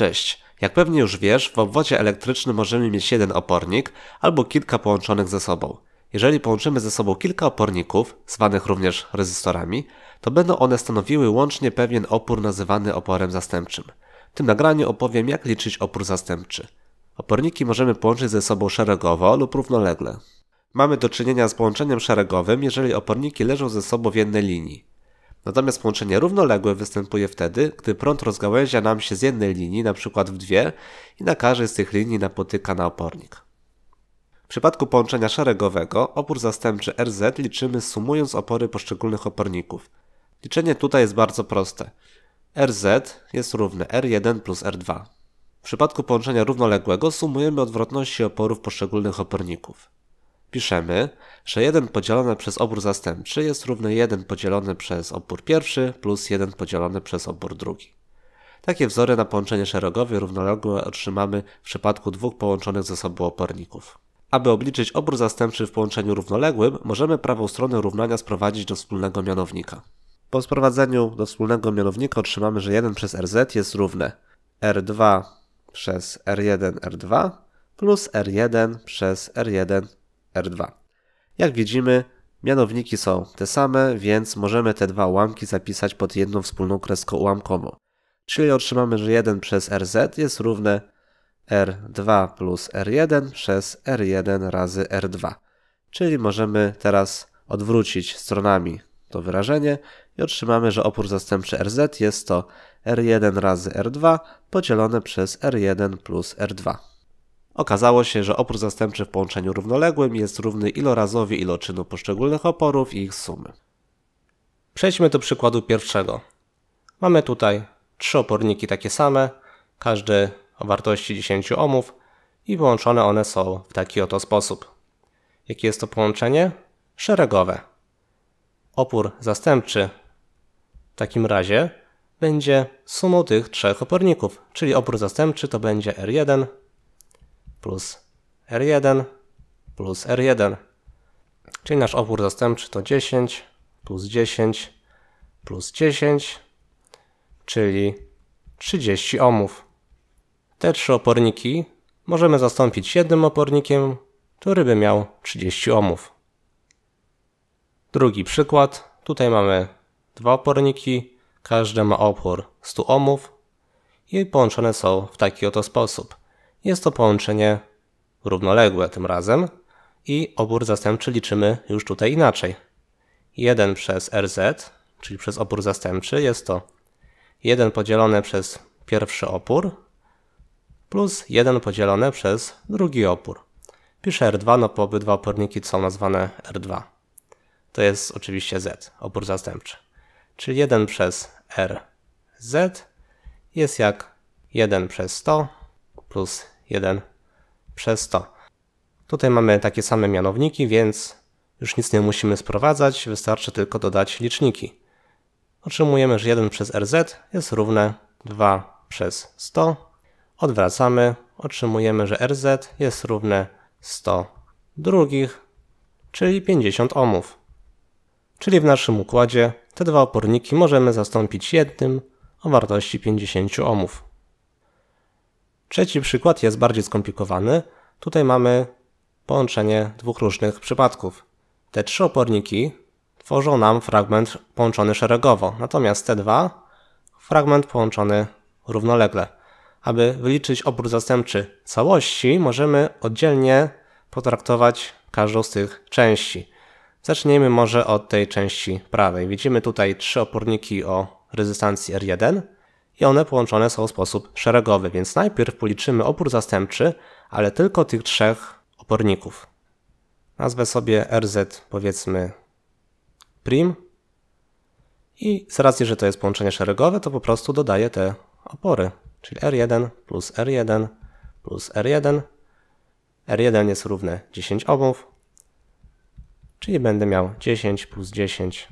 Cześć. Jak pewnie już wiesz, w obwodzie elektrycznym możemy mieć jeden opornik albo kilka połączonych ze sobą. Jeżeli połączymy ze sobą kilka oporników, zwanych również rezystorami, to będą one stanowiły łącznie pewien opór nazywany oporem zastępczym. W tym nagraniu opowiem jak liczyć opór zastępczy. Oporniki możemy połączyć ze sobą szeregowo lub równolegle. Mamy do czynienia z połączeniem szeregowym, jeżeli oporniki leżą ze sobą w jednej linii. Natomiast połączenie równoległe występuje wtedy, gdy prąd rozgałęzia nam się z jednej linii, np. w dwie, i na każdej z tych linii napotyka na opornik. W przypadku połączenia szeregowego opór zastępczy RZ liczymy sumując opory poszczególnych oporników. Liczenie tutaj jest bardzo proste. RZ jest równe R1 plus R2. W przypadku połączenia równoległego sumujemy odwrotności oporów poszczególnych oporników piszemy, że 1 podzielone przez obór zastępczy jest równe 1 podzielone przez obór pierwszy plus 1 podzielone przez obór drugi. Takie wzory na połączenie szeregowe równoległe otrzymamy w przypadku dwóch połączonych ze sobą oporników. Aby obliczyć obór zastępczy w połączeniu równoległym, możemy prawą stronę równania sprowadzić do wspólnego mianownika. Po sprowadzeniu do wspólnego mianownika otrzymamy, że 1 przez rz jest równe r2 przez r1 r2 plus r1 przez r1 R2. Jak widzimy, mianowniki są te same, więc możemy te dwa ułamki zapisać pod jedną wspólną kreską ułamkową. Czyli otrzymamy, że 1 przez RZ jest równe R2 plus R1 przez R1 razy R2. Czyli możemy teraz odwrócić stronami to wyrażenie i otrzymamy, że opór zastępczy RZ jest to R1 razy R2 podzielone przez R1 plus R2. Okazało się, że opór zastępczy w połączeniu równoległym jest równy ilorazowi iloczynu poszczególnych oporów i ich sumy. Przejdźmy do przykładu pierwszego. Mamy tutaj trzy oporniki takie same, każdy o wartości 10 ohmów i połączone one są w taki oto sposób. Jakie jest to połączenie? Szeregowe. Opór zastępczy w takim razie będzie sumą tych trzech oporników, czyli opór zastępczy to będzie R1 plus R1 plus R1. Czyli nasz opór zastępczy to 10 plus 10 plus 10, czyli 30 ohmów. Te trzy oporniki możemy zastąpić jednym opornikiem, który by miał 30 ohmów. Drugi przykład. Tutaj mamy dwa oporniki, każdy ma opór 100 ohmów i połączone są w taki oto sposób. Jest to połączenie równoległe tym razem i obór zastępczy liczymy już tutaj inaczej. 1 przez RZ, czyli przez opór zastępczy, jest to 1 podzielone przez pierwszy opór plus 1 podzielone przez drugi opór. Piszę R2, no bo obydwa oporniki są nazwane R2. To jest oczywiście Z, opór zastępczy. Czyli 1 przez RZ jest jak 1 przez 100 plus 1 przez 100. Tutaj mamy takie same mianowniki, więc już nic nie musimy sprowadzać, wystarczy tylko dodać liczniki. Otrzymujemy, że 1 przez RZ jest równe 2 przez 100. Odwracamy, otrzymujemy, że RZ jest równe 100 drugich, czyli 50 ohmów. Czyli w naszym układzie te dwa oporniki możemy zastąpić jednym o wartości 50 ohmów. Trzeci przykład jest bardziej skomplikowany. Tutaj mamy połączenie dwóch różnych przypadków. Te trzy oporniki tworzą nam fragment połączony szeregowo, natomiast te dwa fragment połączony równolegle. Aby wyliczyć opór zastępczy całości, możemy oddzielnie potraktować każdą z tych części. Zacznijmy może od tej części prawej. Widzimy tutaj trzy oporniki o rezystancji R1, i one połączone są w sposób szeregowy, więc najpierw policzymy opór zastępczy, ale tylko tych trzech oporników. Nazwę sobie RZ powiedzmy prim i z racji, że to jest połączenie szeregowe, to po prostu dodaję te opory, czyli R1 plus R1 plus R1. R1 jest równe 10 ohmów, czyli będę miał 10 plus 10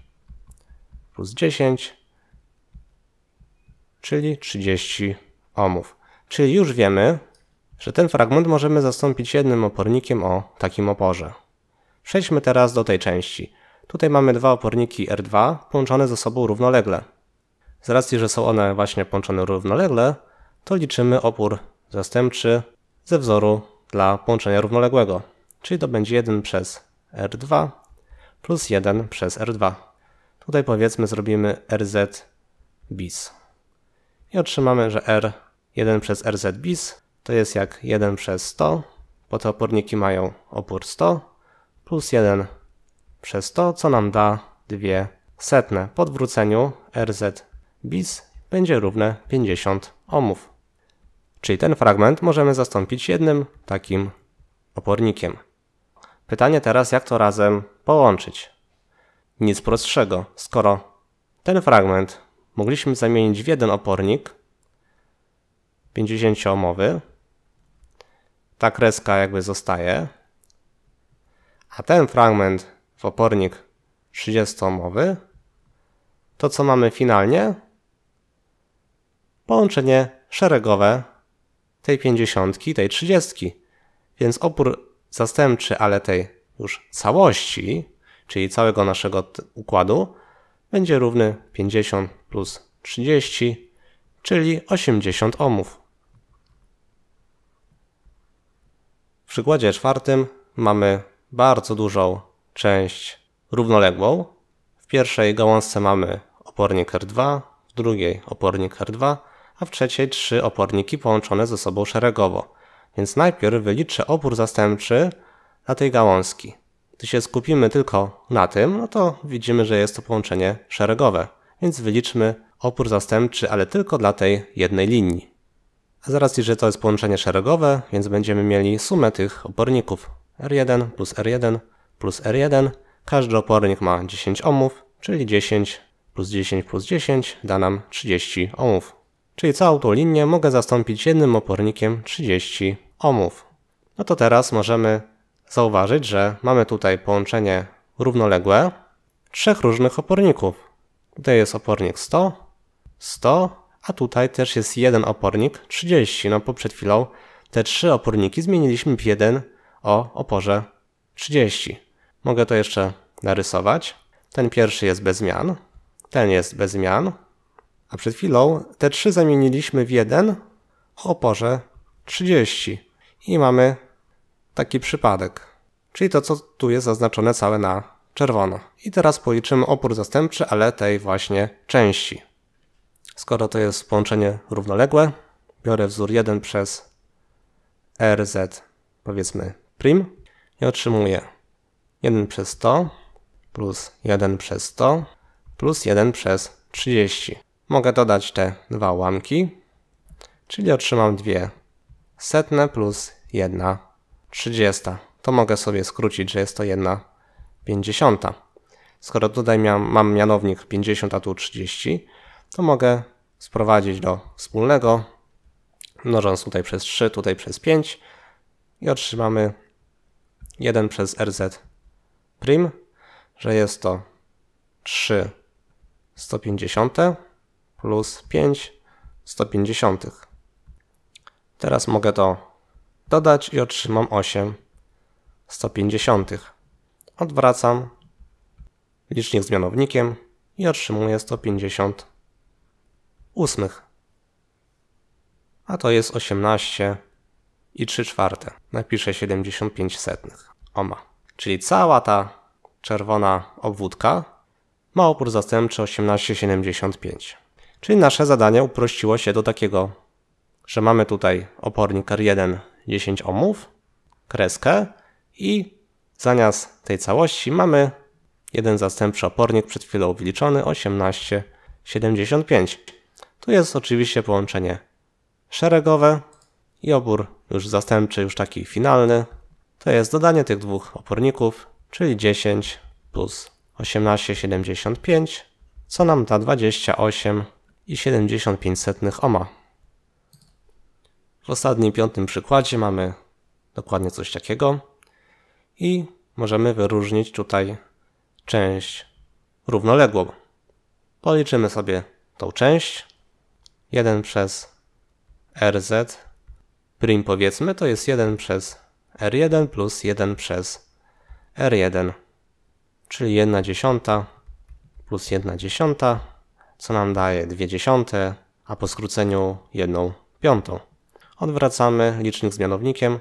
plus 10 czyli 30 ohmów. Czyli już wiemy, że ten fragment możemy zastąpić jednym opornikiem o takim oporze. Przejdźmy teraz do tej części. Tutaj mamy dwa oporniki R2 połączone ze sobą równolegle. Z racji, że są one właśnie połączone równolegle, to liczymy opór zastępczy ze wzoru dla połączenia równoległego. Czyli to będzie 1 przez R2 plus 1 przez R2. Tutaj powiedzmy zrobimy RZ bis i otrzymamy, że R 1 przez RZ bis to jest jak 1 przez 100, bo te oporniki mają opór 100, plus 1 przez 100, co nam da 2 setne. Po odwróceniu RZ bis będzie równe 50 ohmów. Czyli ten fragment możemy zastąpić jednym takim opornikiem. Pytanie teraz, jak to razem połączyć? Nic prostszego, skoro ten fragment mogliśmy zamienić w jeden opornik 50-ohmowy. Ta kreska jakby zostaje. A ten fragment w opornik 30-ohmowy. To co mamy finalnie? Połączenie szeregowe tej 50, tej 30. Więc opór zastępczy, ale tej już całości, czyli całego naszego układu, będzie równy 50 plus 30, czyli 80 ohmów. W przykładzie czwartym mamy bardzo dużą część równoległą. W pierwszej gałązce mamy opornik R2, w drugiej opornik R2, a w trzeciej trzy oporniki połączone ze sobą szeregowo. Więc najpierw wyliczę opór zastępczy dla tej gałązki. Gdy się skupimy tylko na tym, no to widzimy, że jest to połączenie szeregowe, więc wyliczmy opór zastępczy, ale tylko dla tej jednej linii. A zaraz, że to jest połączenie szeregowe, więc będziemy mieli sumę tych oporników R1 plus R1 plus R1. Każdy opornik ma 10 ohmów, czyli 10 plus 10 plus 10 da nam 30 ohmów. Czyli całą tą linię mogę zastąpić jednym opornikiem 30 ohmów. No to teraz możemy zauważyć, że mamy tutaj połączenie równoległe trzech różnych oporników. Tutaj jest opornik 100, 100, a tutaj też jest jeden opornik 30. No bo przed chwilą te trzy oporniki zmieniliśmy w jeden o oporze 30. Mogę to jeszcze narysować. Ten pierwszy jest bez zmian, ten jest bez zmian, a przed chwilą te trzy zamieniliśmy w jeden o oporze 30. I mamy taki przypadek, czyli to co tu jest zaznaczone całe na czerwono. I teraz policzymy opór zastępczy, ale tej właśnie części. Skoro to jest połączenie równoległe, biorę wzór 1 przez RZ powiedzmy prim i otrzymuję 1 przez 100 plus 1 przez 100 plus 1 przez 30. Mogę dodać te dwa ułamki, czyli otrzymam 2 setne plus 1 30. To mogę sobie skrócić, że jest to jedna 50. Skoro tutaj mam mianownik 50, a tu 30, to mogę sprowadzić do wspólnego, mnożąc tutaj przez 3, tutaj przez 5 i otrzymamy 1 przez rz prim, że jest to 3 150 plus 5 150. Teraz mogę to dodać i otrzymam 8 150. Odwracam licznik z mianownikiem i otrzymuję 150 ósmych. A to jest 18 i 3 czwarte. Napiszę 75 setnych. Oma. Czyli cała ta czerwona obwódka ma opór zastępczy 1875. Czyli nasze zadanie uprościło się do takiego, że mamy tutaj opornik R1 10 ohmów, kreskę i zamiast tej całości mamy jeden zastępczy opornik przed chwilą wyliczony 1875. Tu jest oczywiście połączenie szeregowe i opór już zastępczy, już taki finalny. To jest dodanie tych dwóch oporników, czyli 10 plus 1875, co nam da 28,75 oma w ostatnim, piątym przykładzie mamy dokładnie coś takiego i możemy wyróżnić tutaj część równoległą. Policzymy sobie tą część. 1 przez rz prim powiedzmy to jest 1 przez r1 plus 1 przez r1, czyli 1 dziesiąta plus 1 dziesiąta, co nam daje 2 dziesiąte, a po skróceniu 1 piątą. Odwracamy licznik mianownikiem,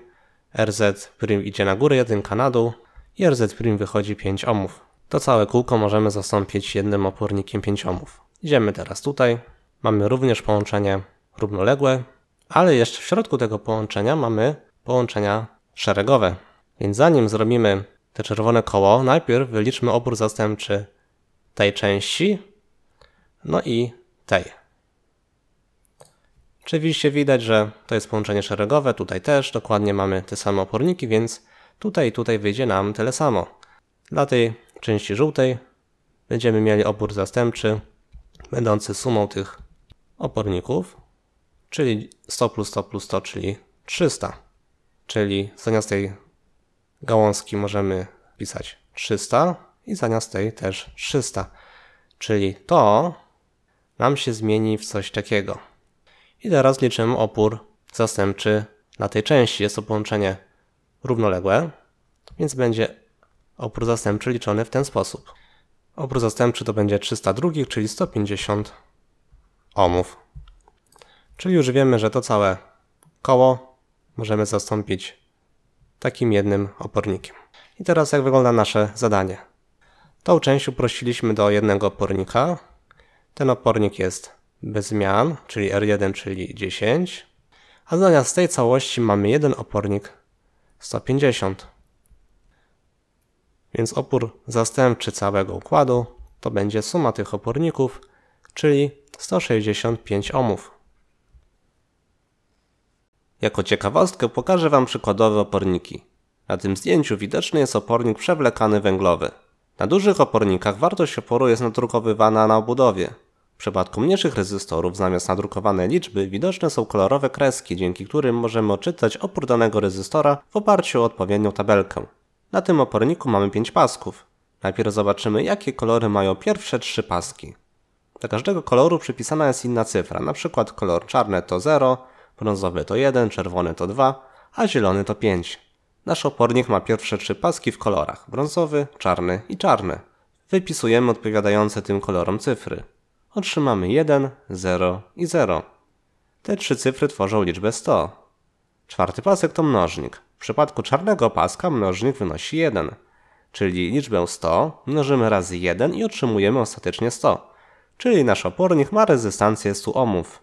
RZ prim idzie na górę, 1 kanadu, i RZ prim wychodzi 5 ohmów. To całe kółko możemy zastąpić jednym opornikiem 5 ohmów. Idziemy teraz tutaj. Mamy również połączenie równoległe, ale jeszcze w środku tego połączenia mamy połączenia szeregowe. Więc zanim zrobimy te czerwone koło, najpierw wyliczmy opór zastępczy tej części, no i tej. Oczywiście widać, że to jest połączenie szeregowe, tutaj też dokładnie mamy te same oporniki, więc tutaj i tutaj wyjdzie nam tyle samo. Dla tej części żółtej będziemy mieli opór zastępczy będący sumą tych oporników, czyli 100 plus 100 plus 100, czyli 300. Czyli zamiast tej gałązki możemy pisać 300 i zamiast tej też 300. Czyli to nam się zmieni w coś takiego. I teraz liczymy opór zastępczy na tej części. Jest to połączenie równoległe, więc będzie opór zastępczy liczony w ten sposób. Opór zastępczy to będzie 302, czyli 150 ohmów. Czyli już wiemy, że to całe koło możemy zastąpić takim jednym opornikiem. I teraz jak wygląda nasze zadanie. Tą część uprościliśmy do jednego opornika. Ten opornik jest bez zmian, czyli R1, czyli 10, a zamiast tej całości mamy jeden opornik 150. Więc opór zastępczy całego układu to będzie suma tych oporników, czyli 165 ohmów. Jako ciekawostkę pokażę Wam przykładowe oporniki. Na tym zdjęciu widoczny jest opornik przewlekany węglowy. Na dużych opornikach wartość oporu jest nadrukowywana na obudowie, w przypadku mniejszych rezystorów zamiast nadrukowane liczby widoczne są kolorowe kreski, dzięki którym możemy odczytać opór danego rezystora w oparciu o odpowiednią tabelkę. Na tym oporniku mamy 5 pasków. Najpierw zobaczymy jakie kolory mają pierwsze 3 paski. Do każdego koloru przypisana jest inna cyfra, np. kolor czarny to 0, brązowy to 1, czerwony to 2, a zielony to 5. Nasz opornik ma pierwsze 3 paski w kolorach brązowy, czarny i czarny. Wypisujemy odpowiadające tym kolorom cyfry otrzymamy 1, 0 i 0. Te trzy cyfry tworzą liczbę 100. Czwarty pasek to mnożnik. W przypadku czarnego paska mnożnik wynosi 1, czyli liczbę 100 mnożymy razy 1 i otrzymujemy ostatecznie 100, czyli nasz opornik ma rezystancję 100 ohmów.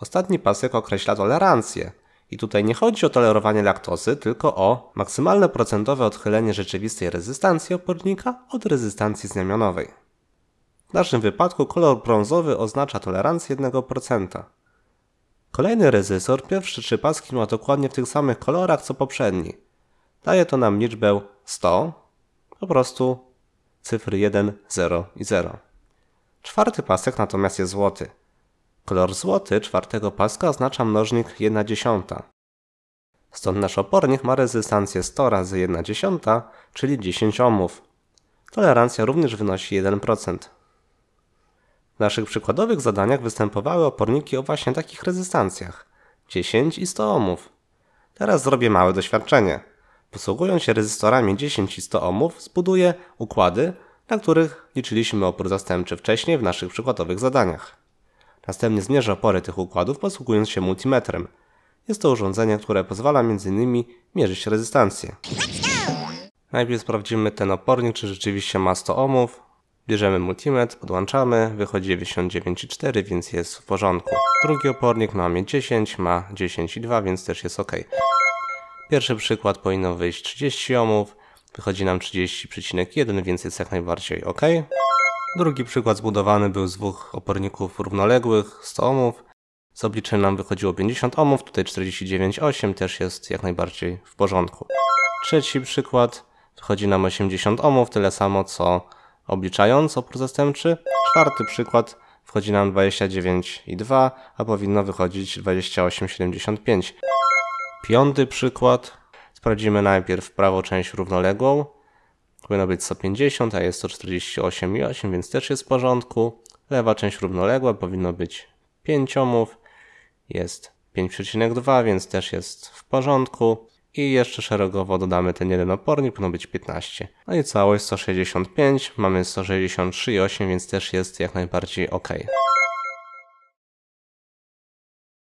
Ostatni pasek określa tolerancję. I tutaj nie chodzi o tolerowanie laktozy, tylko o maksymalne procentowe odchylenie rzeczywistej rezystancji opornika od rezystancji znamionowej. W naszym wypadku kolor brązowy oznacza tolerancję 1%. Kolejny rezysor, pierwszy trzy paski ma dokładnie w tych samych kolorach co poprzedni. Daje to nam liczbę 100, po prostu cyfry 1, 0 i 0. Czwarty pasek natomiast jest złoty. Kolor złoty czwartego paska oznacza mnożnik 1 dziesiąta. Stąd nasz opornik ma rezystancję 100 razy 1 dziesiąta, czyli 10 ohmów. Tolerancja również wynosi 1% naszych przykładowych zadaniach występowały oporniki o właśnie takich rezystancjach 10 i 100 ohmów. Teraz zrobię małe doświadczenie. Posługując się rezystorami 10 i 100 ohmów, zbuduję układy, na których liczyliśmy opór zastępczy wcześniej w naszych przykładowych zadaniach. Następnie zmierzę opory tych układów posługując się multimetrem. Jest to urządzenie, które pozwala m.in. mierzyć rezystancję. Najpierw sprawdzimy ten opornik, czy rzeczywiście ma 100 ohmów. Bierzemy multimetr, podłączamy, wychodzi 99,4, więc jest w porządku. Drugi opornik mieć 10, ma 10,2, więc też jest ok. Pierwszy przykład powinno wyjść 30 ohmów, wychodzi nam 30,1, więc jest jak najbardziej ok. Drugi przykład zbudowany był z dwóch oporników równoległych, 100 ohmów. Z obliczeń nam wychodziło 50 ohmów, tutaj 49,8 też jest jak najbardziej w porządku. Trzeci przykład wychodzi nam 80 ohmów, tyle samo co Obliczając opór zastępczy, czwarty przykład wchodzi nam 29,2, a powinno wychodzić 28,75. Piąty przykład. Sprawdzimy najpierw prawą część równoległą. Powinno być 150, a jest 148,8, więc też jest w porządku. Lewa część równoległa powinno być 5 ohmów. Jest 5,2, więc też jest w porządku i jeszcze szeregowo dodamy ten jeden opornik, powinno być 15. No i całość 165, mamy 163,8, więc też jest jak najbardziej ok.